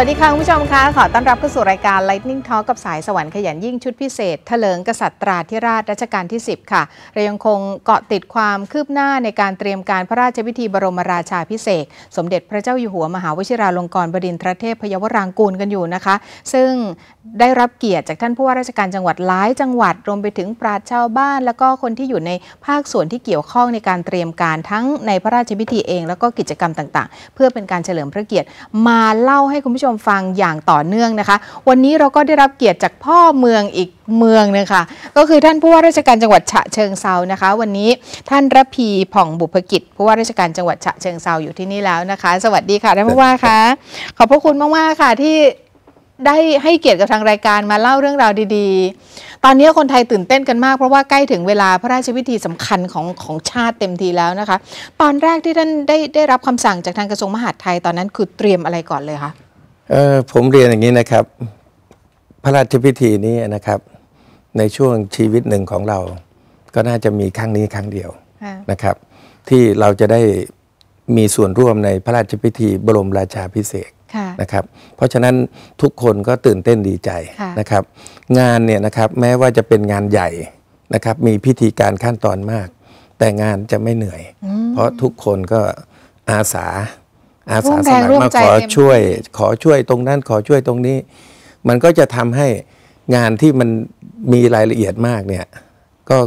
วัสดีค่ะ คุณผู้ชมคะขอต้อนรับเข้าสู่รายการ Lightning Talk กับสายสวรรค์ขยันยิ่งชุดพิเศษเถลิงกษัตริย์ราธิราชรัชกาลที่ 10 ค่ะเรายังคงเกาะติดความคืบหน้าในการเตรียมการพระราชพิธีบรมราชาพิเศษ สมเด็จพระเจ้าอยู่หัวมหาวชิราลงกรณบดินทรเทพพยวรางกูลกันอยู่นะคะ ซึ่งได้รับเกียรติจากท่านผู้ว่าราชการจังหวัดหลายจังหวัดรวมไปถึงปราชชาวบ้าน แล้วก็คนที่อยู่ในภาคส่วนที่เกี่ยวข้องในการเตรียมการทั้งในพระราชพิธีเอง แล้วก็กิจกรรมต่าง ๆ เพื่อเป็นการเฉลิมพระเกียรติมาเล่าให้คุณผู้ชมฟังอย่างต่อเนื่องนะคะ วันนี้เราก็ได้รับเกียรติจากพ่อเมืองอีกเมืองนึงค่ะก็คือท่านผู้ว่าราชการจังหวัดฉะเชิงเซานะคะ วันนี้ท่านระพีผ่องบุพกิจ ผู้ว่าราชการจังหวัดฉะเชิงเซาอยู่ที่นี่แล้วนะคะ สวัสดีค่ะท่านผู้ว่าคะ ขอบพระคุณมากๆค่ะที่ได้ให้เกียรติกับทางรายการมาเล่าเรื่องราวดีๆ ตอนนี้คนไทยตื่นเต้นกันมากเพราะว่าใกล้ถึงเวลาพระราชพิธีสำคัญของของชาติเต็มทีแล้วนะคะตอนแรกที่ท่านได้ได้รับคำสั่งจากทางกระทรวงมหาดไทยตอนนั้นคือเตรียมอะไรก่อนเลยคะเออผมเรียนอย่างนี้นะครับ พระราชพิธีนี้นะครับ ในช่วงชีวิตหนึ่งของเรา ก็น่าจะมีครั้งนี้ครั้งเดียวนะครับ ที่เราจะได้มีส่วนร่วมในพระราชพิธีบรมราชาพิเศษนะครับเพราะฉะนั้นทุกคนก็ตื่นเต้นดีใจนะครับ งานเนี่ยนะครับแม้ว่าจะเป็นงานใหญ่นะครับมีพิธีการขั้นตอนมาก แต่งานจะไม่เหนื่อย เพราะทุกคนก็อาสาอาสาสมัครมาขอช่วย ขอช่วยตรงนั้นขอช่วยตรงนี้ มันก็จะทำให้งานที่มันมีรายละเอียดมากเนี่ยก็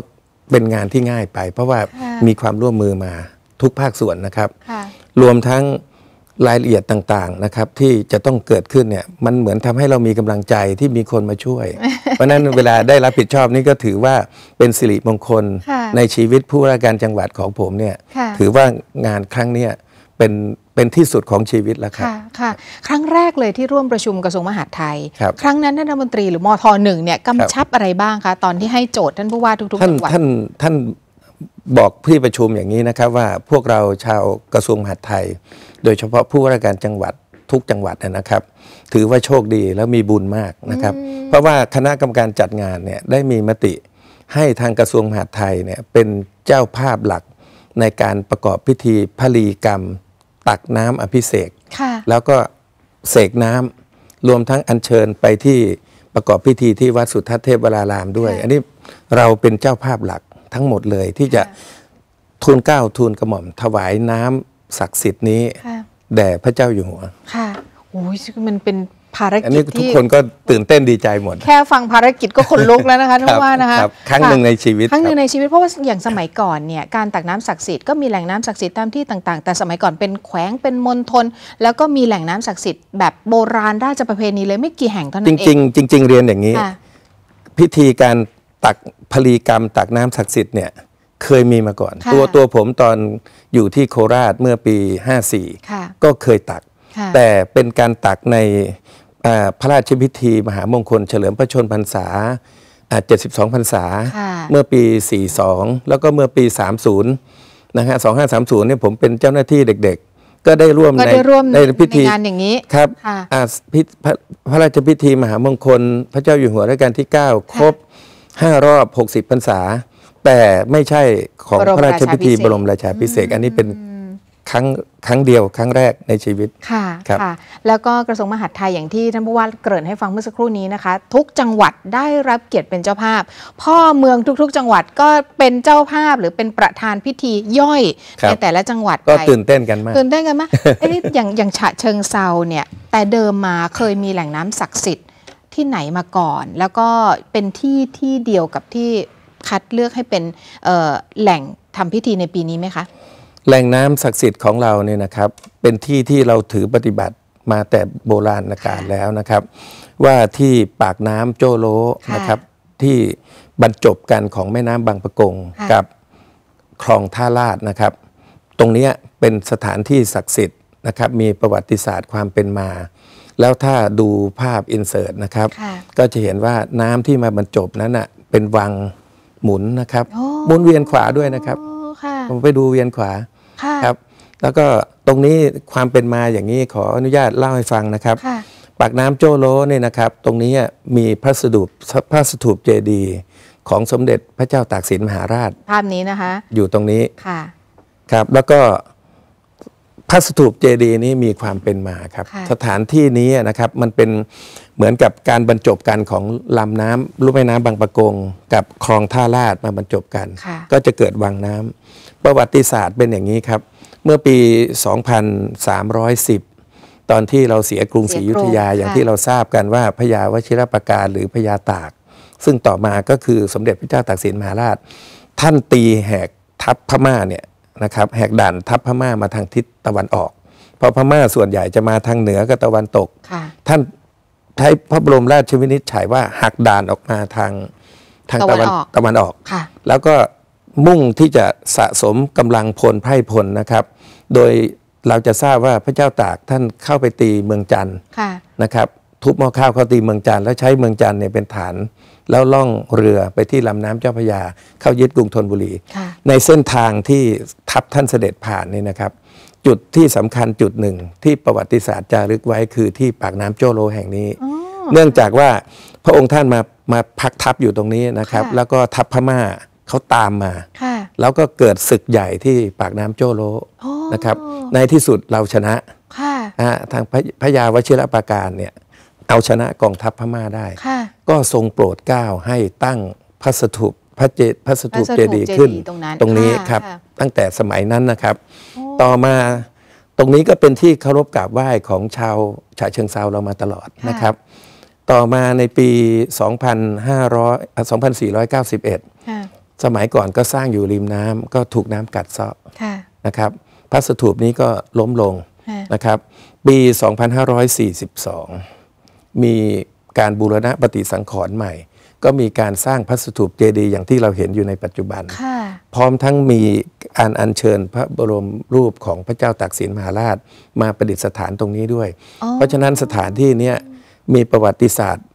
เป็นงานที่ง่ายไป เพราะว่ามีความร่วมมือมาทุกภาคส่วนนะครับ รวมทั้งรายละเอียดต่างๆนะครับที่จะต้องเกิดขึ้นเนี่ยมันเหมือนทำให้เรามีกำลังใจที่มีคนมาช่วย เพราะนั้นเวลาได้รับผิดชอบนี่ก็ถือว่าเป็นสิริมงคล ในชีวิตผู้ราชการจังหวัดของผมเนี่ยถือว่างานครั้งเนี้ยเป็นเป็นที่สุดของชีวิตแล้วค่ะค่ะครั้งแรกเลยที่ร่วมประชุมกระทรวงมหาดไทยครั้งนั้นท่านรัฐมนตรีหรือมทหนึ่งเนี่ยกำชับอะไรบ้างคะตอนที่ให้โจทย์ท่านผู้ว่าทุกๆจังหวัดท่านท่านบอกพี่ประชุมอย่างนี้นะครับว่าพวกเราชาวกระทรวงมหาดไทยโดยเฉพาะผู้ว่าราชการจังหวัดทุกจังหวัดนะครับ ถือว่าโชคดีแล้วมีบุญมากนะครับ เพราะว่าคณะกรรมการจัดงานเนี่ยได้มีมติให้ทางกระทรวงมหาดไทยเนี่ยเป็นเจ้าภาพหลักในการประกอบพิธีพลีกรรม ตักน้ำอภิเษกแล้วก็เสกน้ำรวมทั้งอัญเชิญไปที่ประกอบพิธีที่วัดสุทัศเทพวรารามด้วย อันนี้เราเป็นเจ้าภาพหลักทั้งหมดเลยที่จะทูลเก้าทูลกระหม่อม ถวายน้ำศักดิ์สิทธิ์นี้แด่พระเจ้าอยู่หัวค่ะโอ้ยมันเป็นภารกิจทนนี่ทุกคนก็ตื่นเต้นดีใจหมด แค่ฟังภารกิจก็ขนลุกแล้วนะคะทุกว่านะคะครั้งหนึ่งในชีวิตครั้งหนึ่งในชีวิตเพราะว่าอย่างสมัยก่อนเนี่ยการตักน้ำศักดิ์สิทธิ์ก็มีแหล่งน้ำศักดิ์สิทธิ์ตามที่ต่าง ๆแต่สมัยก่อนเป็นแขวงเป็นมณฑลแล้วก็มีแหล่งน้ำศักดิ์สิทธิ์แบบโบราณราชประเพณีเลยไม่กี่แห่งเท่านั้นเองจริงจริงเรียนอย่างนี้พิธีการตักพลีกรรมตักน้ำศักดิ์สิทธิ์เนี่ยเคยมีมาก่อนตัวตัวผมตอนอยู่ที่โคราชเมื่อปี 54 ก็เคยตักแต่เป็นการตักในพระราชพิธี มหามงคล เฉลิมพระชนพรรษา72 พรรษาเมื่อปี 42แล้วก็เมื่อปี 30นะฮะ2530เนี่ยผมเป็นเจ้าหน้าที่เด็กๆ ก็ได้ร่วมในในพิธีงานอย่างนี้ครับพระราชพิธีมหามงคลพระเจ้าอยู่หัวรัชกาลที่9ครบ5รอบ 60พรรษาแต่ไม่ใช่ของพระราชพิธีบรมราชาพิเศษอันนี้เป็นครั้งครั้งเดียวครั้งแรกในชีวิตค่ะค่ะ แล้วก็กระทรวงมหาดไทยอย่างที่ท่านผู้ว่าเกริ่นให้ฟังเมื่อสักครู่นี้นะคะ ทุกจังหวัดได้รับเกียรติเป็นเจ้าภาพ พ่อเมืองทุก ๆจังหวัดก็เป็นเจ้าภาพหรือเป็นประธานพิธีย่อยในแต่ละจังหวัดก็ตื่นเต้นกันมากตื่นเต้นกันมากเอ๊อย่างอย่างฉะเชิงเซาเนี่ยแต่เดิมมาเคยมีแหล่งน้ำศักดิ์สิทธิ์ที่ไหนมาก่อน แล้วก็เป็นที่ที่เดียวกับที่คัดเลือกให้เป็นแหล่งทำพิธีในปีนี้ไหมคะแหล่งน้ำศักดิ์สิทธิ์ของเราเนี่ยนะครับ เป็นที่ที่เราถือปฏิบัติมาแต่โบราณกาลแล้วนะครับ ว่าที่ปากน้ำโจโลนะครับ ที่บรรจบกันของแม่น้ำบางปะกงกับคลองท่าลาดนะครับ ตรงนี้เป็นสถานที่ศักดิ์สิทธิ์นะครับ มีประวัติศาสตร์ความเป็นมา แล้วถ้าดูภาพอินเสิร์ตนะครับก็จะเห็นว่าน้ำที่มาบรรจบนั้นอ่ะเป็นวังหมุนนะครับหมุนเวียนขวาด้วยนะครับผมไปดูเวียนขวาครับ แล้วก็ตรงนี้ความเป็นมาอย่างนี้ขออนุญาตเล่าให้ฟังนะครับปากน้ำโจโลเนี่ยนะครับ ตรงนี้มีพระสถูปพระสถูปเจดีย์ของสมเด็จพระเจ้าตากสินมหาราชภาพนี้นะคะอยู่ตรงนี้ค่ะครับแล้วก็พระสถูปเจดีย์นี้มีความเป็นมาครับ สถานที่นี้นะครับมันเป็นเหมือนกับการบรรจบกันของลำน้ำลุ่มแม่น้ำบางปะกง กับคลองท่าลาดมาบรรจบกัน ก็จะเกิดวังน้ำประวัติศาสตร์เป็นอย่างนี้ครับ เมื่อปี 2310 ตอนที่เราเสียกรุงศรีอยุธยาอย่างที่เราทราบกันว่าพญาวชิรประการหรือพญาตาก ซึ่งต่อมาก็คือสมเด็จพระเจ้าตากสินมหาราช ท่านตีแหกทัพพม่าเนี่ยนะครับ แหกด่านทัพพม่ามาทางทิศตะวันออก เพราะพม่าส่วนใหญ่จะมาทางเหนือกับตะวันตกท่านใช้พระบรมราชวินิจฉัยว่าหักด่านออกมาทางทางตะวันตะวันออก แล้วก็มุ่งที่จะสะสมกำลังพลไพร่พลนะครับ โดยเราจะทราบว่าพระเจ้าตากท่านเข้าไปตีเมืองจันทร์นะครับ ทุบหม้อข้าวเข้าตีเมืองจันทร์แล้วใช้เมืองจันทร์เนี่ยเป็นฐาน แล้วล่องเรือไปที่ลำน้ำเจ้าพระยา เข้ายึดกรุงธนบุรีในเส้นทางที่ทัพท่านเสด็จผ่านนี่นะครับจุดที่สำคัญจุดหนึ่งที่ประวัติศาสตร์จารึกไว้คือที่ปากน้ำโจโลแห่งนี้ เนื่องจากว่าพระองค์ท่านมามาพักทับอยู่ตรงนี้นะครับ แล้วก็ทัพพม่าเขาตามมา แล้วก็เกิดศึกใหญ่ที่ปากน้ำโจโลนะครับในที่สุดเราชนะทางพระยาวชิรปราการเนี่ยเอาชนะกองทัพพม่าได้ก็ทรงโปรดเกล้าให้ตั้งพระสถูปพระเจดพระสถูปเจดีขึ้นตรงนี้ครับ ตั้งแต่สมัยนั้นนะครับ ต่อมาตรงนี้ก็เป็นที่เคารพกราบไหว้ของชาวฉะเชิงเซาเรามาตลอดนะครับ ต่อมาในปี 2500 2491 สมัยก่อนก็สร้างอยู่ริมน้ำก็ถูกน้ำกัดเซาะนะครับพระสถูปนี้ก็ล้มลงนะครับ ปี 2542 มีการบูรณะปฏิสังขรณ์ใหม่ก็มีการสร้างพระสถูปเจดีย์อย่างที่เราเห็นอยู่ในปัจจุบันพร้อมทั้งมีอานอัญเชิญพระบรมรูปของพระเจ้าตากสินมหาราชมาประดิษฐานตรงนี้ด้วย เพราะฉะนั้นสถานที่นี้มีประวัติศาสตร์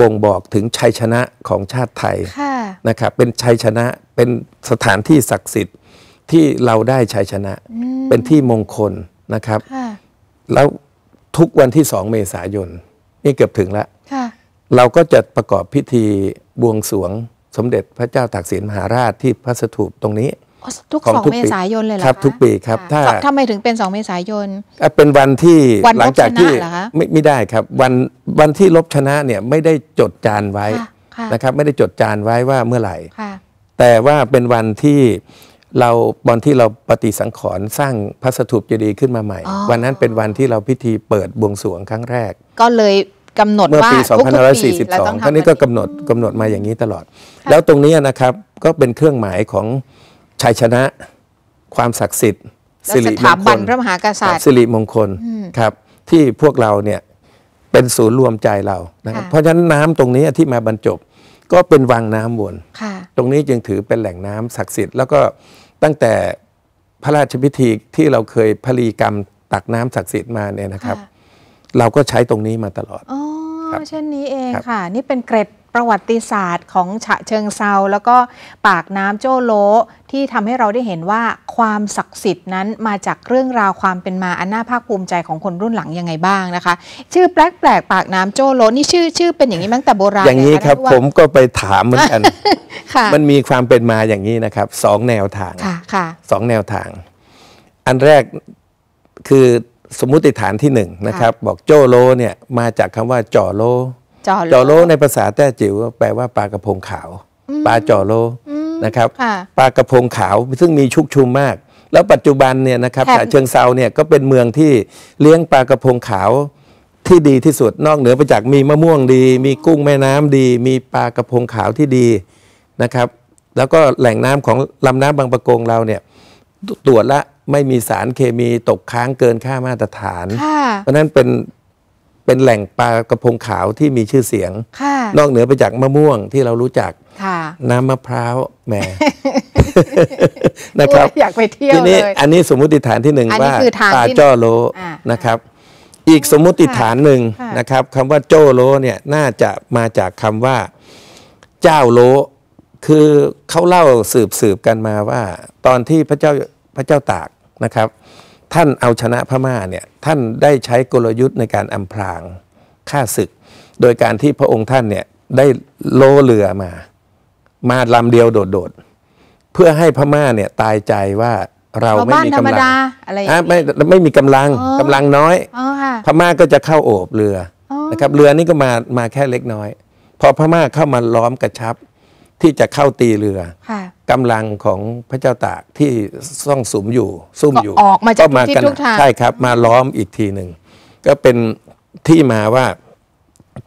บ่งบอกถึงชัยชนะของชาติไทยนะครับ เป็นชัยชนะเป็นสถานที่ศักดิ์สิทธิ์ที่เราได้ชัยชนะเป็นที่มงคลนะครับแล้วทุกวันที่สองเมษายนนี่เกือบถึงแล้วเราก็จะประกอบพิธีบวงสรวงสมเด็จพระเจ้าตากสินมหาราชที่พระสถูปตรงนี้ทุกสองเมษายนเลยเหรอครับทุกปีครับถ้าทำไมถึงเป็นสองเมษายนเป็นวันที่หลังจากที่ไม่ไม่ได้ครับวันวันที่ลบชนะเนี่ยไม่ได้จดจานไว้นะครับ ไม่ได้จดจานไว้ว่าเมื่อไหร่แต่ว่าเป็นวันที่เราวันที่เราปฏิสังขรณ์สร้างพระสถูปเจดีย์ขึ้นมาใหม่ วันนั้นเป็นวันที่เราพิธีเปิดบวงสรวงครั้งแรก ก็เลยกำหนดเมื่อปี2542ท่านนี้ก็กำหนดกำหนดมาอย่างนี้ตลอด แล้วตรงนี้นะครับก็เป็นเครื่องหมายของชัยชนะความศักดิ์สิทธิ์สิริมงคลพระมหากษัตริย์สิริมงคลครับ ที่พวกเราเนี่ย เป็นศูนย์รวมใจเรานะครับ เพราะฉะนั้นน้ำตรงนี้ที่มาบรรจบ ก็เป็นวังน้ำวนตรงนี้จึงถือเป็นแหล่งน้ำศักดิ์สิทธิ์แล้วก็ตั้งแต่พระราชพิธีที่เราเคยพลีกรรมตักน้ำศักดิ์สิทธิ์มาเนี่ยนะครับเราก็ใช้ตรงนี้มาตลอดอ๋อเช่นนี้เองค่ะ นี่เป็นเกร็ดประวัติศาสตร์ ของฉะเชิงเซาแล้วก็ปากน้ำโจโล ที่ทำให้เราได้เห็นว่า ความศักดิ์สิทธิ์นั้นมาจากเรื่องราวความเป็นมาอันน่าภาคภูมิใจของคนรุ่นหลัง ยังไงบ้างนะคะ ชื่อแปลกแปลกปากน้ำโจโล นี่ชื่อชื่อเป็นอย่างนี้มั้งแต่โบราณ อย่างนี้ครับผมก็ไปถามเหมือนกัน มันมีความเป็นมาอย่างนี้นะครับสองแนวทางสองแนวทาง อันแรกคือสมมุติฐานที่หนึ่งนะครับบอกโจโลเนี่ย มาจากคำว่าจ่อโลจ่อโล ในภาษาแต้จิ๋วแปลว่าปลากระพงขาวปลาจ่อโลนะครับปลากระพงขาวซึ่งมีชุกชุมมาก แล้วปัจจุบันเนี่ยนะครับฉะเชิงเซาเนี่ยก็เป็นเมืองที่เลี้ยงปลากระพงขาวที่ดีที่สุดนอกเหนือไปจากมีมะม่วงดีมีกุ้งแม่น้ำดี มีปลากระพงขาวที่ดีนะครับ แล้วก็แหล่งน้ำของลำน้ำบางปะกงเราเนี่ยตรวจละไม่มีสารเคมีตกค้างเกินค่ามาตรฐาน เพราะนั้นเป็นเป็นแหล่งปลากระพงขาวที่มีชื่อเสียง นอกเหนือไปจากมะม่วงที่เรารู้จัก น้ำมะพร้าวแมมนะครับอยากไปเที่ยวทีนี้อันนี้สมมติฐานที่หนึ่งว่าปลาจ้อโล นะครับ อีกสมมติฐานหนึ่งนะครับคำว่าโจ้โลเนี่ยน่าจะมาจากคำว่าเจ้าโล คือเขาเล่าสืบสืบกันมาว่า ตอนที่พระเจ้าพระเจ้าตากนะครับท่านเอาชนะพม่าเนี่ยท่านได้ใช้กลยุทธ์ในการอาพรางฆ่าศึก โดยการที่พระองค์ท่านเนี่ยได้โลเรือมา มาลำเดียวโดดๆเพื่อให้พม่าเนี่ยตายใจว่าเราไม่มีกำลังอไม่ไม่มีกำลังกำลังน้อยพม่าก็จะเข้าโอบเรือนะครับเรือนี่ก็มามาแค่เล็กน้อยพอพม่าเข้ามาล้อมกระชับที่จะเข้าตีเรือกำลังของพระเจ้าตากที่ซ่องสุมอยู่ซุ่มอยู่ออกมาจากทุกททุกทางใช่ครับ มาล้อมอีกทีหนึ่ง ก็เป็นที่มาว่า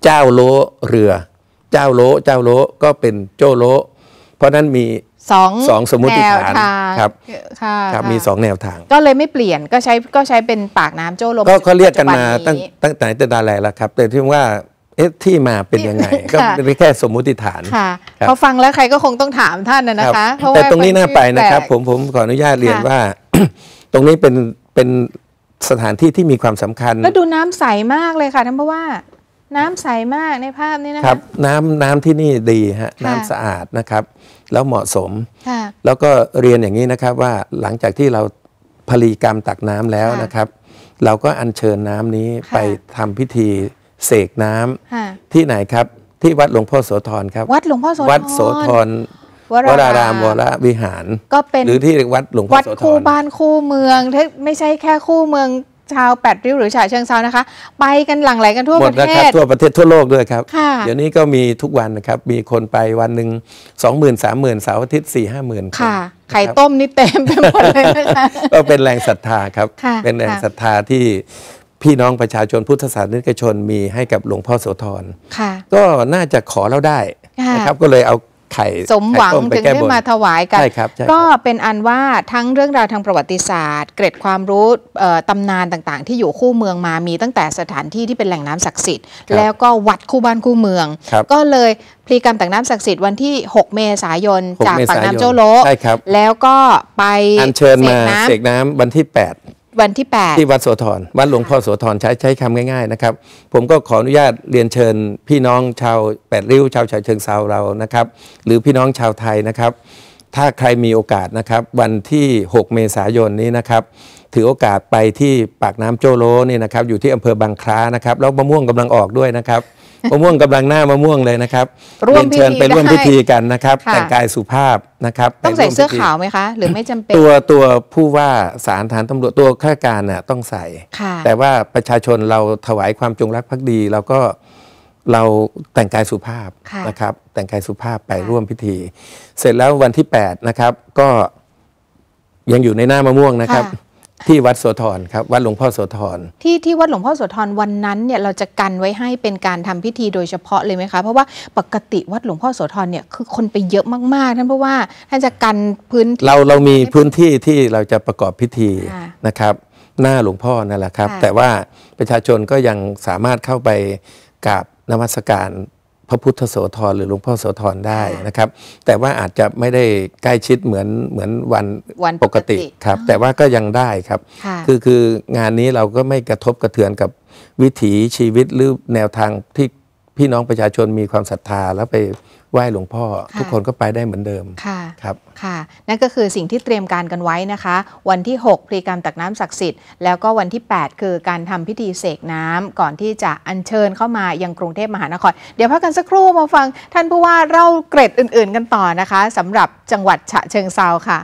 เจ้าโลเรือ เจ้าโลเจ้าโลก็เป็นโจโล เพราะนั้นมีสองสองสมมติฐานครับครับมีสองแนวทาง ก็เลยไม่เปลี่ยนก็ใช้ก็ใช้เป็นปากน้ำโจโลก็เขาเรียกกันมาตั้งตั้งแต่แต่ดาแลแล้วครับ แต่ที่ว่าเอ๊ะที่มาเป็นยังไงก็เป็นแค่สมมุติฐานค่ะพอฟังแล้วใครก็คงต้องถามท่านนะคะแต่ตรงนี้น่าไปนะครับ ผมผมขออนุญาตเรียนว่า ตรงนี้เป็นเป็นสถานที่ที่มีความสำคัญ แล้วดูน้ำใสมากเลยค่ะท่านพราะว่า น้ำใสมากในภาพนี้นะครับน้ำน้ำที่นี่ดีฮะน้ำสะอาดนะครับ แล้วเหมาะสม แล้วก็เรียนอย่างนี้นะครับว่าหลังจากที่เราผลีกรรมตักน้ำแล้วนะครับ เราก็อัญเชิญน้ำนี้ไปทำพิธีเสกน้ำที่ไหนครับที่วัดหลวงพ่อโสธรครับ วัดหลวงพ่อโสธรวัดโสธรวรารามวรวิหาร ก็เป็นหรือที่วัดหลวงพ่อโสธรวัดคู่บ้านคู่เมืองไม่ใช่แค่คู่เมืองชาวแปดริ้วหรือชาวเชียงซานะคะ ไปกันหลั่งไหลกันทั่วประเทศทั่วประเทศทั่วโลกด้วยครับ เดี๋ยวนี้ก็มีทุกวันนะครับ มีคนไปวันหนึ่งสองหมื่นสามหมื่นเสาร์อาทิตย์สี่ห้าหมื่นค่ะ ไข่ต้มนี่เต็มไปหมดเลยนะคะก็เป็นแรงศรัทธาครับ เป็นแรงศรัทธาที่พี่น้องประชาชนพุทธศาสนิกชนมีให้กับหลวงพ่อโสธรก็น่าจะขอแล้วได้นะครับก็เลยเอาไข่สมหวังถึงได้มาถวายกัน ก็เป็นอันว่าทั้งเรื่องราวทางประวัติศาสตร์ เกร็ดความรู้ตำนานต่างๆ ที่อยู่คู่เมืองมามีตั้งแต่สถานที่ที่เป็นแหล่งน้ำศักดิ์สิทธิ์แล้วก็วัดคู่บ้านคู่เมือง ก็เลยพลีกรรมต่างน้ำศักดิ์สิทธิ์วันที่ 6 เมษายนจากปากน้ำเจ้าโลแล้วก็ไปอัญเชิญมาเสกน้ำวันที่ 8วันที่ 8 ที่วัดโสธรวัดหลวงพ่อโสธรใช้ใช้คำง่าย ๆนะครับ ผมก็ขออนุญาตเรียนเชิญพี่น้องชาวแปดริ้วชาวชายเชิงเซาเรานะครับหรือพี่น้องชาวไทยนะครับ ถ้าใครมีโอกาสนะครับ วันที่ 6 เมษายนนี้นะครับ ถือโอกาสไปที่ปากน้ำโจโลนี่นะครับ อยู่ที่อำเภอบางคล้านะครับแล้วมะม่วงกำลังออกด้วยนะครับมะม่วงกำลังหน้ามะม่วงเลยนะครับร่วมเชิญไปร่วมพิธีกันนะครับ แต่งกายสุภาพนะครับต้องใส่เสื้อขาวไหมคะ หรือไม่จำเป็นตัวตัวผู้ว่าสารฐานตำรวจตัวข้าราชการน่ะต้องใส่ แต่ว่าประชาชนเราถวายความจงรักภักดี เราก็เราแต่งกายสุภาพนะครับ แต่งกายสุภาพไปร่วมพิธี เสร็จแล้ววันที่8นะครับก็ยังอยู่ในหน้ามะม่วงนะครับที่วัดโสธรครับ วัดหลวงพ่อโสธรที่ ที่วัดหลวงพ่อโสธรวันนั้นเนี่ยเราจะกันไว้ให้เป็นการทำพิธีโดยเฉพาะเลยไหมคะเพราะว่าปกติวัดหลวงพ่อโสธรเนี่ยคือคนไปเยอะมากๆท่านเพราะว่าท่านจะกันพื้นเราเรามีพื้นที่ที่เราจะประกอบพิธีนะครับ หน้าหลวงพ่อนั่นแหละครับ แต่ว่าประชาชนก็ยังสามารถเข้าไปกราบนมัสการพระพุทธโสธร หรือหลวงพ่อโสธร ได้นะครับ แต่ว่าอาจจะไม่ได้ใกล้ชิดเหมือนเหมือนวันวันปกติครับ แต่ว่าก็ยังได้ครับ คือคือ งานนี้เราก็ไม่กระทบกระเทือนกับวิถีชีวิตหรือแนวทางที่พี่น้องประชาชนมีความศรัทธาแล้วไปไหว้หลวงพ่อ ทุกคนก็ไปได้เหมือนเดิม ค่ะครับค่ะ นั่นก็คือสิ่งที่เตรียมการกันไว้นะคะ วันที่ 6พิธีกรรมตักน้ำศักดิ์สิทธิ์แล้วก็วันที่ 8 คือการทำพิธีเสกน้ำก่อนที่จะอัญเชิญเข้ามายังกรุงเทพมหานครเดี๋ยวพักกันสักครู่มาฟังท่านผู้ว่าเล่าเกร็ดอื่น ๆกันต่อนะคะ สำหรับจังหวัดฉะเชิงเซาค่ะ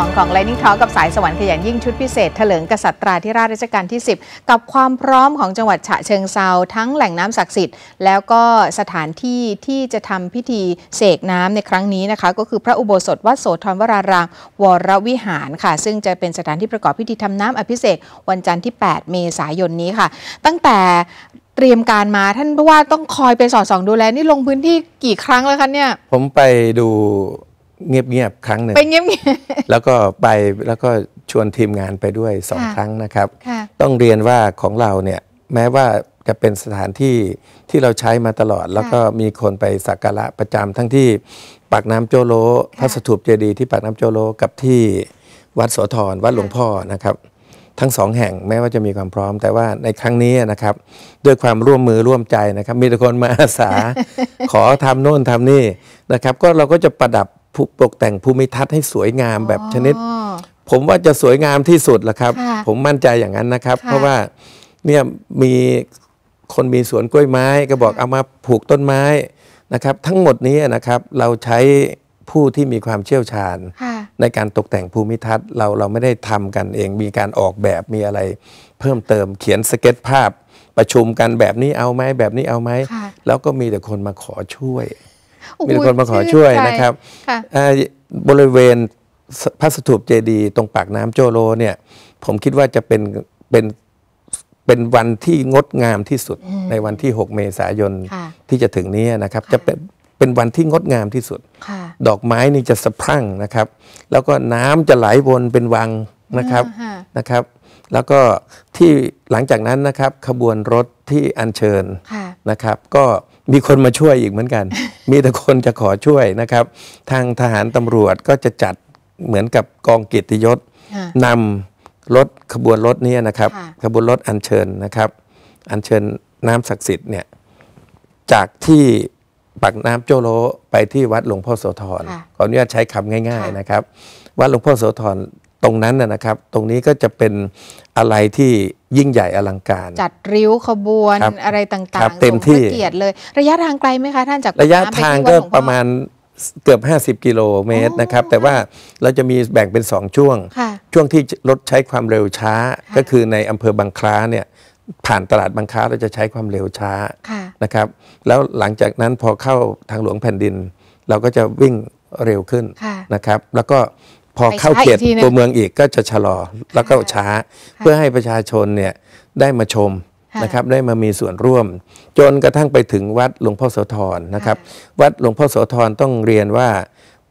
2ของ Lightning Talk กับสายสวรรค์ขยันยิ่งชุดพิเศษถลิงกษัตราี่ราชรัชกาลที่ 10 กับความพร้อมของจังหวัดฉะเชิงเซาทั้งแหล่งน้ำศักดิ์สิทธิ์แล้วก็สถานที่ที่จะทำพิธีเสกน้ำในครั้งนี้นะคะ ก็คือพระอุโบสถวัดโสธรวรารามวรวิหารค่ะ ซึ่งจะเป็นสถานที่ประกอบพิธีทำน้ำอภิเษกวันจันทร์ที่ 8 เมษายนนี้ค่ะ ตั้งแต่เตรียมการมาท่านผู้ว่าต้องคอยไปสอดส่องดูแลนี่ลงพื้นที่กี่ครั้งแล้วคะเนี่ยผมไปดูเงียบๆ ครั้งหนึ่งไปเงียบๆ แล้วก็ไปแล้วก็ชวนทีมงานไปด้วยสองครั้งนะครับ ต้องเรียนว่าของเราเนี่ยแม้ว่าจะเป็นสถานที่ที่เราใช้มาตลอดแล้วก็มีคนไปสักการะประจำทั้งที่ปากน้ำโจโลพระสถูปเจดีย์ที่ปากน้ำโจโลกับที่วัดโสธรวัดหลวงพ่อนะครับ ทั้งสองแห่งแม้ว่าจะมีความพร้อม แต่ว่าในครั้งนี้นะครับ ด้วยความร่วมมือร่วมใจนะครับ มีแต่คนมาอาสาขอทำโน่นทำนี่นะครับ ก็เราก็จะประดับผู้ปกแต่งภูมิทัศน์ให้สวยงามแบบชนิด ผมว่าจะสวยงามที่สุดละครับ ผมมั่นใจอย่างนั้นนะครับ เพราะว่าเนี่ยมีคนมีสวนกล้วยไม้ ก็บอกเอามาผูกต้นไม้นะครับ ทั้งหมดนี้นะครับเราใช้ผู้ที่มีความเชี่ยวชาญ ในการตกแต่งภูมิทัศน์เราเราไม่ได้ทำกันเอง มีการออกแบบมีอะไร เพิ่มเติมเขียนสเก็ตภาพ ประชุมกันแบบนี้เอาไหมแบบนี้เอาไหมแล้วก็มีแต่คนมาขอช่วยมีคนมาขอช่วยนะครับบริเวณพระสถูปเจดีตรงปากน้ำโจโรเนี่ย ผมคิดว่าจะเป็นเป็นเป็นวันที่งดงามที่สุด ในวันที่ 6 เมษายนที่จะถึงนี้นะครับ จะเป็นเป็นวันที่งดงามที่สุดดอกไม้นี่จะสะพรั่งนะครับ แล้วก็น้ำจะไหลวนเป็นวังนะครับนะครับ แล้วก็ที่หลังจากนั้นนะครับ ขบวนรถที่อัญเชิญนะครับก็มีคนมาช่วยอีกเหมือนกัน มีแต่คนจะขอช่วยนะครับ ทางทหารตำรวจก็จะจัดเหมือนกับกองเกียรติยศนำรถขบวนรถนี้นะครับ ขบวนรถอัญเชิญนะครับ อัญเชิญน้ำศักดิ์สิทธิ์เนี่ยจากที่ปากน้ำโจโลไปที่วัดหลวงพ่อโสธรขออนุญาตใช้คำง่าย ๆนะครับ วัดหลวงพ่อโสธรตรงนั้นนะครับ ตรงนี้ก็จะเป็นอะไรที่ยิ่งใหญ่อลังการ จัดริ้วขบวนบอะไรต่างๆเต็มที่เกียรติเลยระยะทางไกลไหมคะท่านจากระยะทางก็ประมาณเกือบ 50 กิโลเมตรนะครับ แต่ว่าเราจะมีแบ่งเป็น 2 ช่วง ช่วงที่รถใช้ความเร็วช้า ก็คือในอำเภอบางคล้าเนี่ย ผ่านตลาดบางคล้าเราจะใช้ความเร็วช้าะนะครับ แล้วหลังจากนั้นพอเข้าทางหลวงแผ่นดิน เราก็จะวิ่งเร็วขึ้นะนะครับ แล้วก็พอเข้าเขตตัวเมืองอีกก็จะชะลอแล้วก็ช้า เพื่อให้ประชาชนเนี่ยได้มาชมนะครับ ได้มามีส่วนร่วม จนกระทั่งไปถึงวัดหลวงพ่อโสธรนะครับ วัดหลวงพ่อโสธรต้องเรียนว่า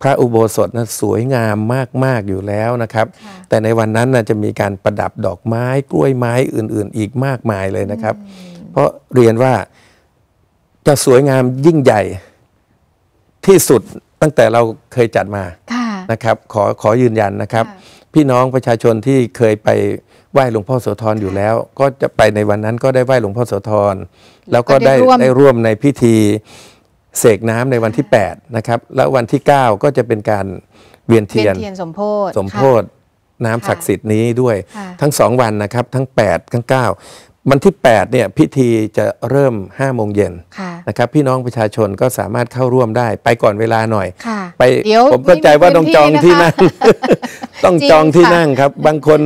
พระอุโบสถนั้นสวยงามมาก ๆ อยู่แล้วนะครับ แต่ในวันนั้นนะจะมีการประดับดอกไม้กล้วยไม้อื่นๆ อีกมากมายเลยนะครับ เพราะเรียนว่าจะสวยงามยิ่งใหญ่ที่สุดตั้งแต่เราเคยจัดมานะครับ ขอขอยืนยันนะครับ พี่น้องประชาชนที่เคยไปไหว้หลวงพ่อโสธรอยู่แล้ว ก็จะไปในวันนั้นก็ได้ไหว้หลวงพ่อโสธรแล้วก็ได้ได้ร่วมในพิธีเสกน้ำในวันที่8นะครับแล้ววันที่9ก็จะเป็นการเวียนเทียนสมโพธิสมโพธิน้ำศักดิ์สิทธิ์นี้ด้วยทั้งสองวันนะครับทั้ง8ทั้ง 9วันที่ 8 เนี่ย พิธีจะเริ่ม5โมงเย็นนะครับ พี่น้องประชาชนก็สามารถเข้าร่วมได้ไปก่อนเวลาหน่อยไปผมเข้าใจว่าต้องจองที่นั่งต้องจองที่นั่งครับ บางคน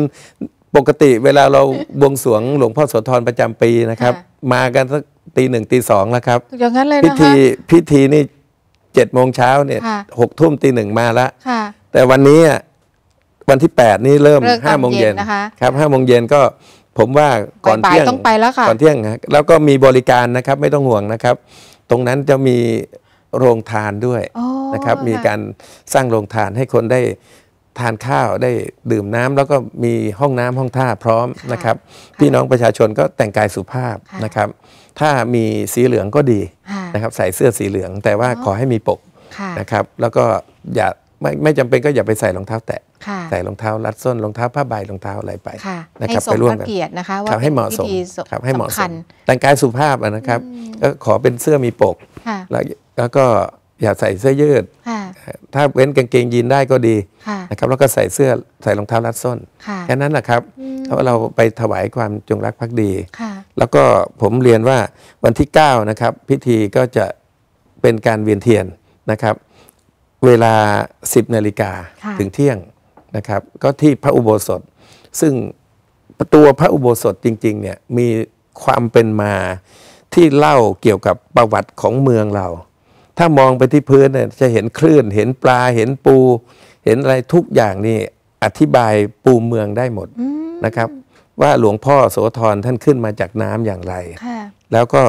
ปกติเวลาเราบวงสรวงหลวงพ่อโสธรประจำปีนะครับ มากันสักตีหนึ่งตีสองแล้วครับ อย่างนั้นเลยนะพิธีพิธีนี่เจ็ดโมงเช้าเนี่ยหกทุ่มตีหนึ่งมาละแต่วันนี้วันที่8นี่เริ่ม5โมงเย็นครับห้าโมงเย็นก็ผมว่าก่อนเที่ยงต้องไปแล้วค่ะก่อนเที่ยงแล้วก็มีบริการนะครับไม่ต้องห่วงนะครับ ตรงนั้นจะมีโรงทานด้วยนะครับ มีการสร้างโรงทานให้คนได้ทานข้าวได้ดื่มน้ำ แล้วก็มีห้องน้ำห้องท่าพร้อมนะครับ พี่น้องประชาชนก็แต่งกายสุภาพนะครับ ถ้ามีสีเหลืองก็ดีนะครับ ใส่เสื้อสีเหลืองแต่ว่าขอให้มีปกนะครับ แล้วก็อย่าไม่ไม่จำเป็นก็อย่าไปใส่รองเท้าแตะใส่รองเท้ารัดส้นรองเท้าผ้าใบรองเท้าอะไรไปนะครับไปร่วมกันเกียรตินะคะว่าให้เหมาะสมครับให้เหมาะสมแต่งกายสุภาพนะครับ ก็ขอเป็นเสื้อมีปกแล้วก็อย่าใส่เสื้อยืดถ้าเว้นกางเกงยีนได้ก็ดีนะครับแล้วก็ใส่เสื้อใส่รองเท้ารัดส้นแค่นั้นแหละครับเพราะเราไปถวายความจงรักภักดี แล้วก็ผมเรียนว่าวันที่9นะครับพิธีก็จะเป็นการเวียนเทียนนะครับเวลา10นาฬิกาถึงเที่ยงนะครับ ก็ที่พระอุโบสถ ซึ่งตัวพระอุโบสถจริงๆ เนี่ย มีความเป็นมาที่เล่าเกี่ยวกับประวัติของเมืองเรา ถ้ามองไปที่พื้นเนี่ยจะเห็นคลื่นเห็นปลาเห็นปู เห็นอะไรทุกอย่างนี่อธิบายปูเมืองได้หมดนะครับ ว่าหลวงพ่อโสธรท่านขึ้นมาจากน้ำอย่างไรแล้วก็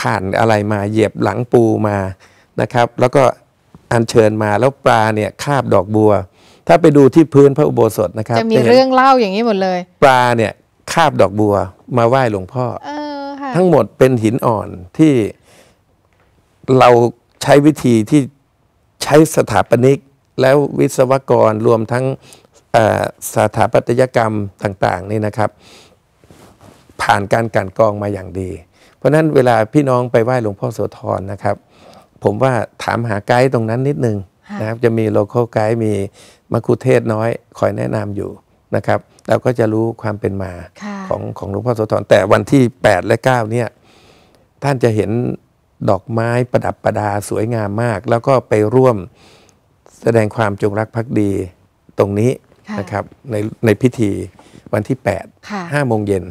ผ่านอะไรมาเหยียบหลังปูมานะครับ แล้วก็อันเชิญมาแล้วปลาเนี่ยคาบดอกบัว ถ้าไปดูที่พื้นพระอุโบสถนะครับ จะมีเรื่องเล่าอย่างนี้หมดเลย ปลาเนี่ยคาบดอกบัว มาไหว้หลวงพ่ออทั้งหมดเป็นหินอ่อนที่เราใช้วิธีที่ใช้สถาปนิก แล้ววิศวกรรวมทั้งสถาปัตยกรรมต่าง ๆ นี่นะครับ ผ่านการกันกองมาอย่างดี เพราะนั้นเวลาพี่น้องไปไหว้หลวงพ่อโสธรนะครับผมว่าถามหาไกด์ตรงนั้นนิดนึงนะครับ จะมีโลเคอลไกด์มีมะคุเทศน้อย คอยแนะนำอยู่นะครับเราก็จะรู้ความเป็นมาของของหลวงพ่อโสธรแต่วันที่ 8 และ9 เนี่ยท่านจะเห็นดอกไม้ประดับประดาสวยงามมาก แล้วก็ไปร่วมแสดงความจงรักภักดีตรงนี้นะครับ ในในพิธีวันที่8 5โมงเย็น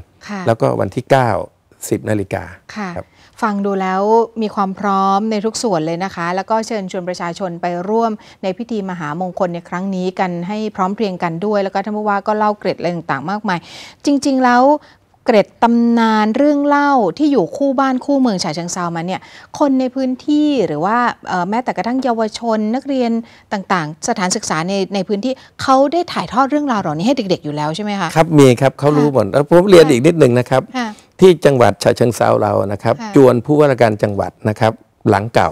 แล้วก็วันที่ 9 10นาฬิกาครับฟังดูแล้วมีความพร้อมในทุกส่วนเลยนะคะ แล้วก็เชิญชวนประชาชนไปร่วมในพิธีมหามงคลในครั้งนี้กันให้พร้อมเพรียงกันด้วยแล้วก็ท่านผู้ว่าก็เล่าเกร็ดอะไรต่างๆมากมาย จริง ๆ แล้วเกร็ดตำนานเรื่องเล่าที่อยู่คู่บ้านคู่เมืองฉะเชิงเซามาเนี่ยคนในพื้นที่หรือว่าแม้แต่กระทั่งเยาวชนนักเรียนต่างๆ สถานศึกษาในในพื้นที่เขาได้ถ่ายทอดเรื่องราวเหล่านี้ให้เด็ก ๆอยู่แล้วใช่ไหมคะครับ มีครับเขารู้หมดแล้วผมเรียนอีกนิดหนึ่งนะครับที่จังหวัด ฉะเชิงเซาเรานะครับ จวนผู้ว่าการจังหวัดนะครับ หลังเก่า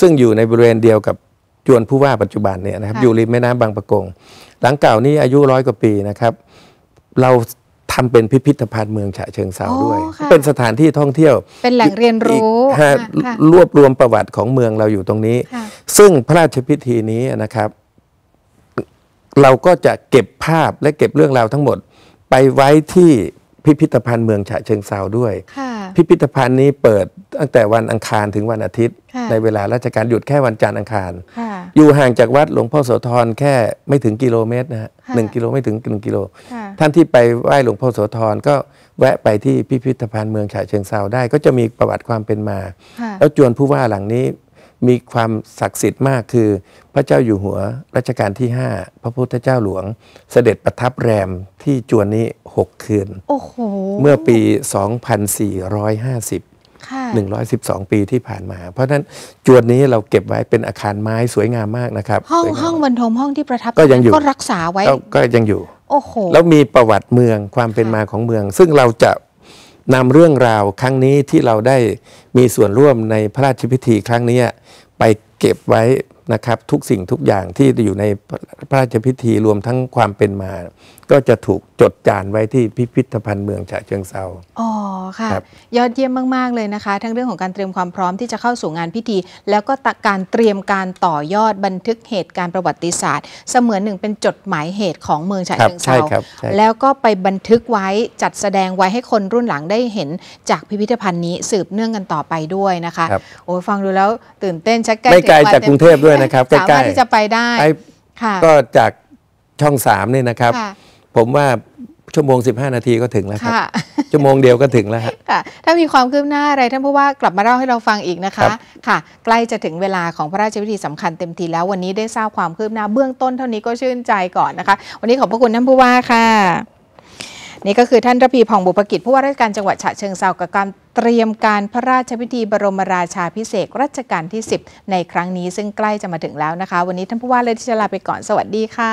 ซึ่งอยู่ในบริเวณเดียวกับจวนผู้ว่าปัจจุบันเนี่ยนะครับอยู่ริมแม่น้ำบางปะกงหลังเก่านี้อายุร้อยกว่าปีนะครับ เราทำเป็นพิพิธภัณฑ์เมืองฉะเชิงเซาด้วย เป็นสถานที่ท่องเที่ยว เป็นแหล่งเรียนรู้รวบรวมประวัติของเมืองเราอยู่ตรงนี้ ซึ่งพระราชพิธีนี้นะครับ เราก็จะเก็บภาพและเก็บเรื่องราวทั้งหมดไปไว้ที่พิพิธภัณฑ์เมืองฉะเชิงเซาด้วย พิพิธภัณฑ์นี้เปิดตั้งแต่วันอังคารถึงวันอาทิตย์ ในเวลาราชการหยุดแค่วันจันทร์อังคาร อยู่ห่างจากวัดหลวงพ่อโสธรแค่ไม่ถึงกิโลเมตรนะฮะหนึ่งกิโลไม่ถึงหนึ่งกิโลท่านที่ไปไหว้หลวงพ่อโสธรก็แวะไปที่พิพิธภัณฑ์เมืองฉะเชิงเซาได้ก็จะมีประวัติความเป็นมาแล้วจวนผู้ว่าหลังนี้มีความศักดิ์สิทธิ์มากคือ พระเจ้าอยู่หัวรัชกาลที่ 5 พระพุทธเจ้าหลวงเสด็จประทับแรมที่จวนนี้ 6 คืน โอ้โห เมื่อปี 2450 112 ปีที่ผ่านมา เพราะฉะนั้นจวนนี้เราเก็บไว้เป็นอาคารไม้สวยงามมากนะครับ ห้อง ห้องบรรทมห้องที่ประทับก็ยังอยู่ก็รักษาไว้ก็ยังอยู่ โอ้โห แล้วมีประวัติเมืองความเป็นมาของเมือง ซึ่งเราจะนำเรื่องราวครั้งนี้ที่เราได้มีส่วนร่วมในพระราชพิธีครั้งนี้ไปเก็บไว้นะครับทุกสิ่งทุกอย่างที่อยู่ในพระราชพิธีรวมทั้งความเป็นมาก็จะถูกจดจานไว้ที่พิพิธภัณฑ์เมืองฉะเชิงเซา อ๋อ ค่ะยอดเยี่ยมมากๆ เลยนะคะ ทั้งเรื่องของการเตรียมความพร้อมที่จะเข้าสู่งานพิธี แล้วก็การเตรียมการต่อยอดบันทึกเหตุการณ์ประวัติศาสตร์ เสมือนหนึ่งเป็นจดหมายเหตุของเมืองฉะเชิงเซาใช่ครับ แล้วก็ไปบันทึกไว้จัดแสดงไว้ให้คนรุ่นหลังได้เห็นจากพิพิธภัณฑ์นี้สืบเนื่องกันต่อไปด้วยนะคะคโอ้ฟังดูแล้วตื่นเต้นชักใกล้ไม่ไกลจากกรุงเทพด้วยนะครับใกล้ๆที่จะไปได้ก็จากช่องสามนี่นะครับผมว่าชั่วโมง 15 นาทีก็ถึงแล้วครับชั่วโมงเดียวก็ถึงแล้วค่ะ ถ้ามีความคืบหน้าอะไร ท่านผู้ว่ากลับมาเล่าให้เราฟังอีกนะคะ ค่ะ ใกล้จะถึงเวลาของพระราชพิธีสำคัญเต็มทีแล้ว วันนี้ได้ทราบความคืบหน้า เบื้องต้นเท่านี้ก็ชื่นใจก่อนนะคะ วันนี้ขอบพระคุณท่านผู้ว่าค่ะ นี่ก็คือท่านระพีพองบุปกิจผู้ว่าราชการจังหวัดฉะเชิงเซากับการเตรียมการพระราชพิธีบรมราชาพิเศษรัชกาลที่10ในครั้งนี้ซึ่งใกล้จะมาถึงแล้วนะคะ วันนี้ท่านผู้ว่าเลยที่จะลาไปก่อนสวัสดีค่ะ